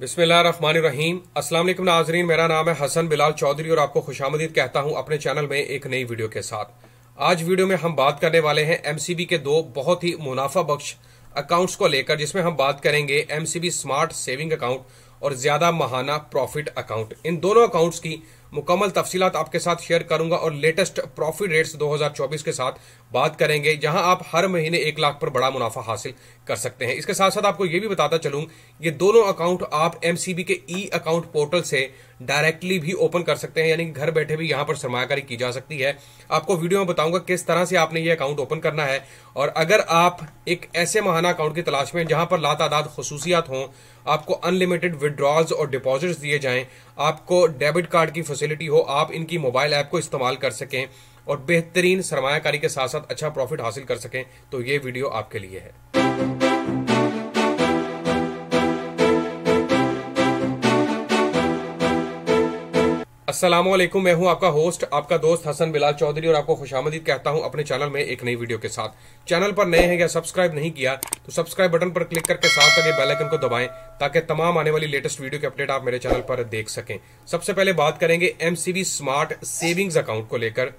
बिस्मिल्लाम असलम नाजरीन मेरा नाम है हसन बिलाल चौधरी और आपको खुशामदीद कहता हूं अपने चैनल में एक नई वीडियो के साथ आज वीडियो में हम बात करने वाले हैं एमसीबी के दो बहुत ही मुनाफा बख्श अकाउंट्स को लेकर जिसमें हम बात करेंगे एमसीबी स्मार्ट सेविंग अकाउंट और ज्यादा महाना प्रॉफिट अकाउंट इन दोनों अकाउंट्स की मुकम्मल तफसीत आपके साथ शेयर करूंगा और लेटेस्ट प्रॉफिट रेट्स 2024 के साथ बात करेंगे जहां आप हर महीने एक लाख पर बड़ा मुनाफा हासिल कर सकते हैं इसके साथ साथ आपको ये भी बताता चलूंग ये दोनों अकाउंट आप एम के ई अकाउंट पोर्टल से डायरेक्टली भी ओपन कर सकते हैं यानी घर बैठे भी यहां पर सरमाकारी की जा सकती है आपको वीडियो में बताऊंगा किस तरह से आपने ये अकाउंट ओपन करना है और अगर आप एक ऐसे महाना अकाउंट की तलाश में जहां पर ला तादाद खसूसियात हों आपको अनलिमिटेड विड्रॉल्स और डिपॉजिट्स दिए जाएं आपको डेबिट कार्ड की फैसिलिटी हो आप इनकी मोबाइल ऐप को इस्तेमाल कर सकें और बेहतरीन सरमाकारी के साथ साथ अच्छा प्रॉफिट हासिल कर सकें तो ये वीडियो आपके लिए है असलम मैं हूं आपका होस्ट आपका दोस्त हसन बिलाल चौधरी और आपको खुशामदीद कहता हूं अपने चैनल में एक नई वीडियो के साथ चैनल पर नए हैं या सब्सक्राइब नहीं किया तो सब्सक्राइब बटन पर क्लिक करके साथ लगे बेल आइकन को दबाएं ताकि तमाम आने वाली लेटेस्ट वीडियो के अपडेट आप मेरे चैनल पर देख सकें सबसे पहले बात करेंगे एमसीबी स्मार्ट सेविंग्स अकाउंट को लेकर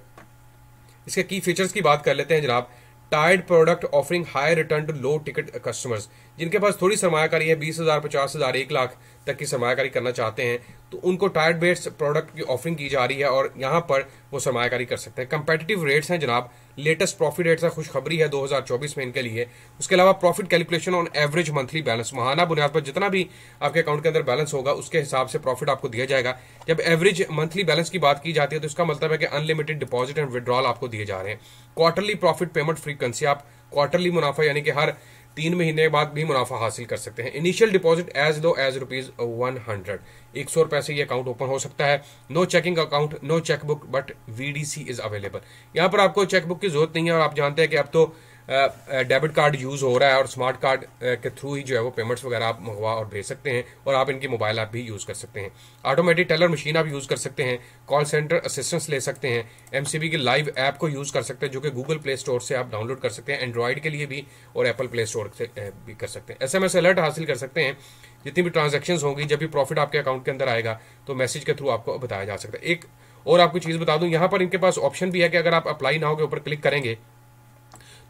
इसके की फीचर्स की बात कर लेते हैं जनाब टाइड product offering high return to low ticket customers जिनके पास थोड़ी सरमाकारी है बीस हजार पचास हजार एक लाख तक की सरमाकारी करना चाहते हैं तो उनको टायर्ड बेस्ड प्रोडक्ट की ऑफरिंग की जा रही है और यहाँ पर वो सरमाकारी कर सकते हैं कंपेटिटिव रेट्स हैं जनाब लेटेस्ट प्रॉफिट रेट्स है खुशखबरी है 2024 में इनके लिए उसके अलावा profit calculation on average monthly balance महाना बुनियाद पर जितना भी आपके अकाउंट के अंदर बैलेंस होगा उसके हिसाब से प्रॉफिट आपको दिया जाएगा जब एवरेज मंथली बैलेंस की बात की जाती है तो इसका मतलब है कि अनलिमिटेड डिपॉजिट एंड विड्रॉल आपको दिए जा रहे हैं क्वार्टरली प्रॉफिट पेमेंट फ्रीक्वेंसी आप क्वार्टरली मुनाफा यानी कि हर तीन महीने के बाद भी मुनाफा हासिल कर सकते हैं इनिशियल डिपॉजिट एज दो एज रुपीज वन हंड्रेड एक सौ रुपए से ये अकाउंट ओपन हो सकता है no checking account no chequebook but VDC is available यहां पर आपको चेकबुक की जरूरत नहीं है और आप जानते हैं कि अब तो डेबिट कार्ड यूज़ हो रहा है और स्मार्ट कार्ड के थ्रू ही जो है वो पेमेंट्स वगैरह आप मंगवा और भेज सकते हैं और आप इनकी मोबाइल ऐप भी यूज़ कर सकते हैं ऑटोमेटिक टेलर मशीन आप यूज़ कर सकते हैं कॉल सेंटर असिस्टेंस ले सकते हैं एम की लाइव ऐप को यूज़ कर सकते हैं जो कि गूगल प्ले स्टोर से आप डाउनलोड कर सकते हैं एंड्रॉयड के लिए भी और एप्पल प्ले स्टोर से भी कर सकते हैं एस एम अलर्ट हासिल कर सकते हैं जितनी भी ट्रांजेक्शन होंगी जब भी प्रॉफिट आपके अकाउंट के अंदर आएगा तो मैसेज के थ्रू आपको बताया जा सकता है एक और आपको चीज़ बता दूं यहाँ पर इनके पास ऑप्शन भी है कि अगर आप अप्लाई नाउ के ऊपर क्लिक करेंगे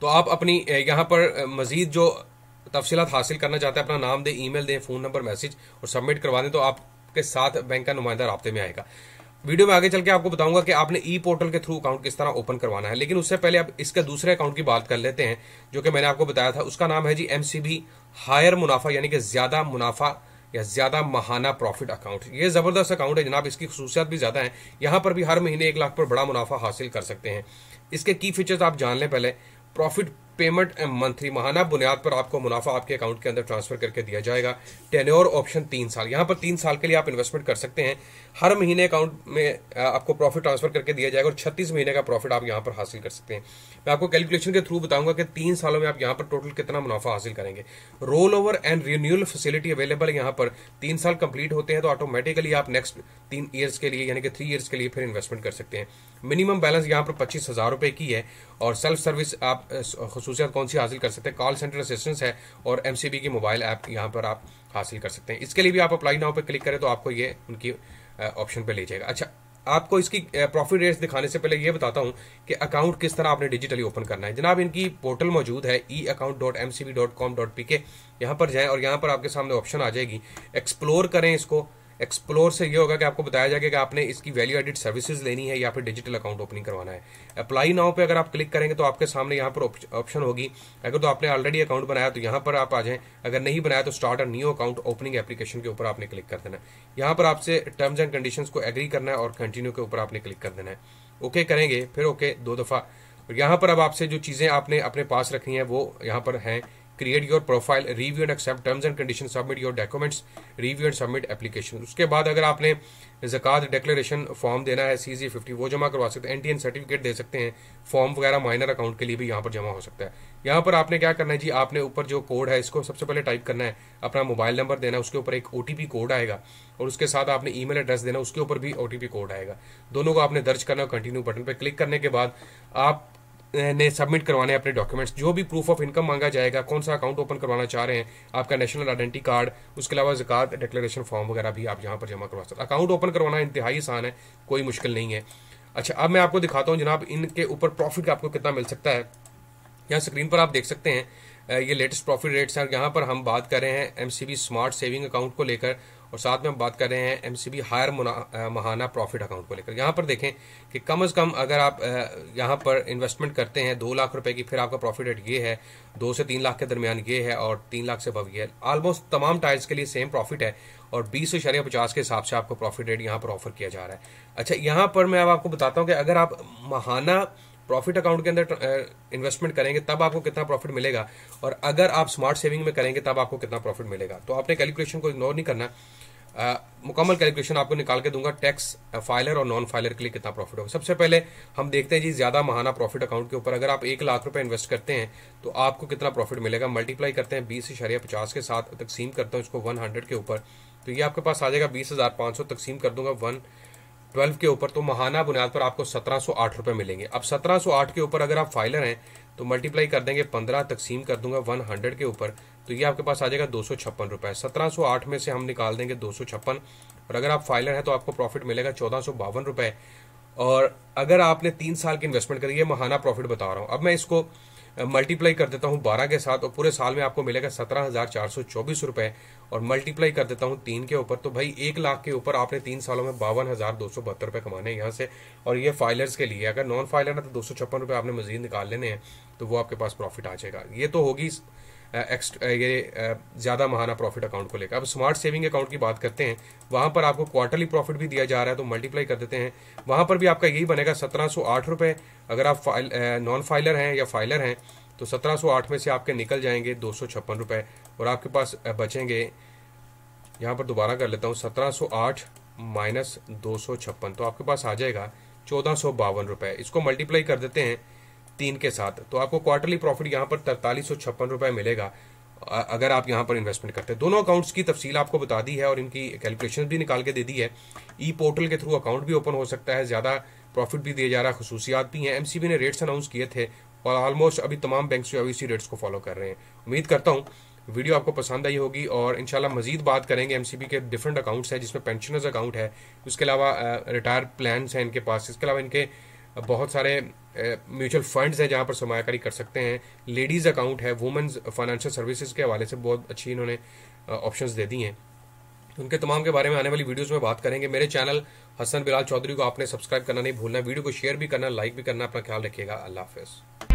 तो आप अपनी यहाँ पर मजीद जो तफसीत हासिल करना चाहते हैं अपना नाम दें मेल दें फ़ोन नंबर मैसेज और सबमिट करवा दें तो आपके साथ बैंक का नुमाइंदा रबते में आएगा वीडियो में आगे चल के आपको बताऊंगा कि आपने ई पोर्टल के थ्रू अकाउंट किस तरह ओपन करवाना है लेकिन उससे पहले आप इसके दूसरे अकाउंट की बात कर लेते हैं जो कि मैंने आपको बताया था उसका नाम है जी एमसीबी हायर मुनाफा यानी कि ज्यादा मुनाफा या ज्यादा महाना प्रॉफिट अकाउंट ये जबरदस्त अकाउंट है जनाब इसकी खसूसियात भी ज्यादा है यहाँ पर भी हर महीने एक लाख पर बड़ा मुनाफा हासिल कर सकते हैं इसके की फीचर्स आप जान लें पहले profit पेमेंट मंथली महाना बुनियाद पर आपको मुनाफा आपके अकाउंट के अंदर ट्रांसफर करके दिया जाएगा टेन्योर ऑप्शन तीन साल यहां पर तीन साल के लिए आप इन्वेस्टमेंट कर सकते हैं हर महीने अकाउंट में आपको प्रॉफिट ट्रांसफर करके दिया जाएगा और छत्तीस महीने का प्रॉफिट आप यहां पर हासिल कर सकते हैं मैं आपको कैलकुलेशन के थ्रू बताऊंगा कि तीन सालों में आप यहां पर टोटल कितना मुनाफा हासिल करेंगे roll over and renewal facility available यहां पर तीन साल कंप्लीट होते हैं तो ऑटोमेटिकली आप नेक्स्ट तीन ईयर्स के लिए यानी कि थ्री ईयर्स के लिए फिर इन्वेस्टमेंट कर सकते हैं मिनिमम बैलेंस यहां पर पच्चीस हजार रुपए की है और सेल्फ सर्विस आप खसूसियात कौन सी हासिल कर सकते हैं कॉल सेंटर असिस्टेंस है और एम की मोबाइल ऐप यहाँ पर आप हासिल कर सकते हैं इसके लिए भी आप अप्लाई नाउ पर क्लिक करें तो आपको ये उनकी ऑप्शन पर ले जाएगा अच्छा आपको इसकी प्रॉफिट रेट्स दिखाने से पहले ये बताता हूँ कि अकाउंट किस तरह आपने डिजिटली ओपन करना है जनाब इनकी पोर्टल मौजूद है e account dot M C B dot com dot P K यहाँ पर जाएं और यहाँ पर आपके सामने ऑप्शन आ जाएगी एक्सप्लोर करें इसको एक्सप्लोर से ये होगा कि आपको बताया जाएगा कि आपने इसकी वैल्यू एडिड सर्विसेज लेनी है या फिर डिजिटल अकाउंट ओपनिंग करवाना है अप्लाई नाउ पे अगर आप क्लिक करेंगे तो आपके सामने यहाँ पर ऑप्शन होगी अगर तो आपने ऑलरेडी अकाउंट बनाया तो यहाँ पर आप आ जाएं अगर नहीं बनाया तो start a new account opening application के ऊपर आपने क्लिक कर देना है यहाँ पर आपसे टर्म्स एंड कंडीशन को एग्री करना है और कंटिन्यू के ऊपर आपने क्लिक कर देना है ओके करेंगे फिर ओके दो दफा यहाँ पर अब आपसे जो चीज़ें आपने अपने पास रखी है वो यहाँ पर हैं create your profile review and accept terms and condition submit your documents review and submit application उसके बाद अगर आपने जक़ात डिक्लेरेशन फॉर्म देना है सी जी फिफ्टी वो जमा करवा सकते हैं एन टी एन सर्टिफिकेट दे सकते हैं फॉर्म वगैरह माइनर अकाउंट के लिए भी यहाँ पर जमा हो सकता है यहाँ पर आपने क्या करना है जी आपने ऊपर जो कोड है इसको सबसे पहले टाइप करना है अपना मोबाइल नंबर देना है उसके ऊपर एक ओ कोड आएगा और उसके साथ आपने ई एड्रेस देना उसके ऊपर भी ओ कोड आएगा दोनों को आपने दर्ज करना है कंटिन्यू बटन पर क्लिक करने के बाद आप ने सबमिट करवाने अपने डॉक्यूमेंट्स जो भी प्रूफ ऑफ इनकम मांगा जाएगा कौन सा अकाउंट ओपन करवाना चाह रहे हैं आपका नेशनल आइडेंटिटी कार्ड उसके अलावा जिकात डिक्लेरेशन फॉर्म वगैरह भी आप यहाँ पर जमा करवा सकते अकाउंट ओपन करवाना इंतहाई आसान है कोई मुश्किल नहीं है अच्छा अब मैं आपको दिखाता हूँ जनाब इनके ऊपर प्रॉफिट आपको कितना मिल सकता है यहाँ स्क्रीन पर आप देख सकते हैं ये लेटेस्ट प्रॉफिट रेट्स हैं यहाँ पर हम बात कर रहे हैं एमसीबी स्मार्ट सेविंग अकाउंट को लेकर और साथ में हम बात कर रहे हैं एमसीबी हायर महाना प्रॉफिट अकाउंट को लेकर यहाँ पर देखें कि कम अज़ कम अगर आप यहाँ पर इन्वेस्टमेंट करते हैं दो लाख रुपए की फिर आपका प्रॉफिट रेट ये है दो से तीन लाख के दरमियान ये है और तीन लाख से अब ये है ऑलमोस्ट तमाम टायर्स के लिए सेम प्रॉफिट है और बीस इशारे पचास के हिसाब से आपको प्रॉफिट रेट यहाँ पर ऑफर किया जा रहा है अच्छा यहाँ पर मैं अब आपको बताता हूँ कि अगर आप महाना प्रॉफिट अकाउंट के अंदर इन्वेस्टमेंट करेंगे तब आपको कितना प्रॉफिट मिलेगा और अगर आप स्मार्ट सेविंग में करेंगे तब आपको कितना प्रॉफिट मिलेगा तो आपने कैलकुलेशन को इग्नोर नहीं करना मुकम्मल कैलकुलेशन आपको निकाल के दूंगा टैक्स फाइलर और नॉन फाइलर के लिए कितना प्रॉफिट होगा सबसे पहले हम देखते हैं जी ज्यादा महाना प्रॉफिट अकाउंट के ऊपर अगर आप एक लाख रुपए इन्वेस्ट करते हैं तो आपको कितना प्रॉफिट मिलेगा मल्टीप्लाई करते हैं बीस इशारिया पचास के साथ तकसीम करते हैं उसको वन हंड्रेड के ऊपर तो ये आपके पास आ जाएगा बीस हजार पांच सौ तकसीम कर दूंगा वन ट्वेल्व के ऊपर तो महाना बुनियाद पर आपको सत्रह सौ आठ रुपए मिलेंगे अब सत्रह सौ आठ के ऊपर अगर आप फाइलर हैं तो मल्टीप्लाई कर देंगे पंद्रह तकसीम कर दूंगा वन हंड्रेड के ऊपर तो ये आपके पास आ जाएगा दो सौ छप्पन रुपए सत्रह सौ आठ में से हम निकाल देंगे दो सौ छप्पन और अगर आप फाइलर हैं तो आपको प्रॉफिट मिलेगा चौदह सौ बावन रुपए और अगर आपने तीन साल की इन्वेस्टमेंट करी है महाना प्रॉफिट बता रहा हूं अब मैं इसको मल्टीप्लाई कर देता हूँ बारह के साथ और पूरे साल में आपको मिलेगा सत्रह हजार चार सौ चौबीस रुपए और मल्टीप्लाई कर देता हूँ तीन के ऊपर तो भाई एक लाख के ऊपर आपने तीन सालों में बावन हजार दो सौ बहत्तर रुपए कमाने हैं यहाँ से और ये फाइलर्स के लिए अगर नॉन फाइलर है तो दो सौ छप्पन रुपए आपने मजीद निकाल लेने हैं तो वो आपके पास प्रॉफिट आ जाएगा ये तो होगी ये ज़्यादा महाना प्रॉफिट अकाउंट को लेकर अब स्मार्ट सेविंग अकाउंट की बात करते हैं वहाँ पर आपको क्वार्टरली प्रॉफिट भी दिया जा रहा है तो मल्टीप्लाई कर देते हैं वहाँ पर भी आपका यही बनेगा सत्रह सौ आठ अगर आप फाइल नॉन फाइलर हैं या फाइलर हैं तो सत्रह आठ में से आपके निकल जाएंगे दो सौ छप्पन और आपके पास बचेंगे यहाँ पर दोबारा कर लेता हूँ सत्रह आठ माइनस दो सौ छप्पन तो आपके पास आ जाएगा चौदह सौ बावन रुपए इसको मल्टीप्लाई कर देते हैं तीन के साथ तो आपको क्वार्टरली प्रॉफिट यहाँ पर तरतालीस सौ छप्पन मिलेगा अगर आप यहाँ पर इन्वेस्टमेंट करते हैं दोनों अकाउंट्स की तफसील आपको बता दी है और इनकी कैलकुलेशन भी निकाल के दे दी है ई पोर्टल के थ्रू अकाउंट भी ओपन हो सकता है ज़्यादा प्रॉफिट भी दिया जा रहा है खसूसियात भी हैं एमसीबी ने रेट्स अनाउंस किए थे और ऑलमोस्ट अभी तमाम बैंक जो है इसी रेट्स को फॉलो कर रहे हैं उम्मीद करता हूँ वीडियो आपको पसंद आई होगी और इंशाल्लाह मजीद बात करेंगे एमसीबी के डिफरेंट अकाउंट्स हैं जिसमें पेंशनर्स अकाउंट है उसके अलावा रिटायर प्लान्स हैं इनके पास इसके अलावा इनके बहुत सारे म्यूचुअल फंड्स हैं जहाँ पर सरमाकारी कर सकते हैं लेडीज़ अकाउंट है वुमेंस फाइनेंशियल सर्विसेज के हवाले से बहुत अच्छी इन्होंने ऑप्शंस दे दी हैं तो उनके तमाम के बारे में आने वाली वीडियोस में बात करेंगे मेरे चैनल हसन बिलाल चौधरी को आपने सब्सक्राइब करना नहीं भूलना वीडियो को शेयर भी करना लाइक भी करना अपना ख्याल रखिएगा अल्लाह हाफिज़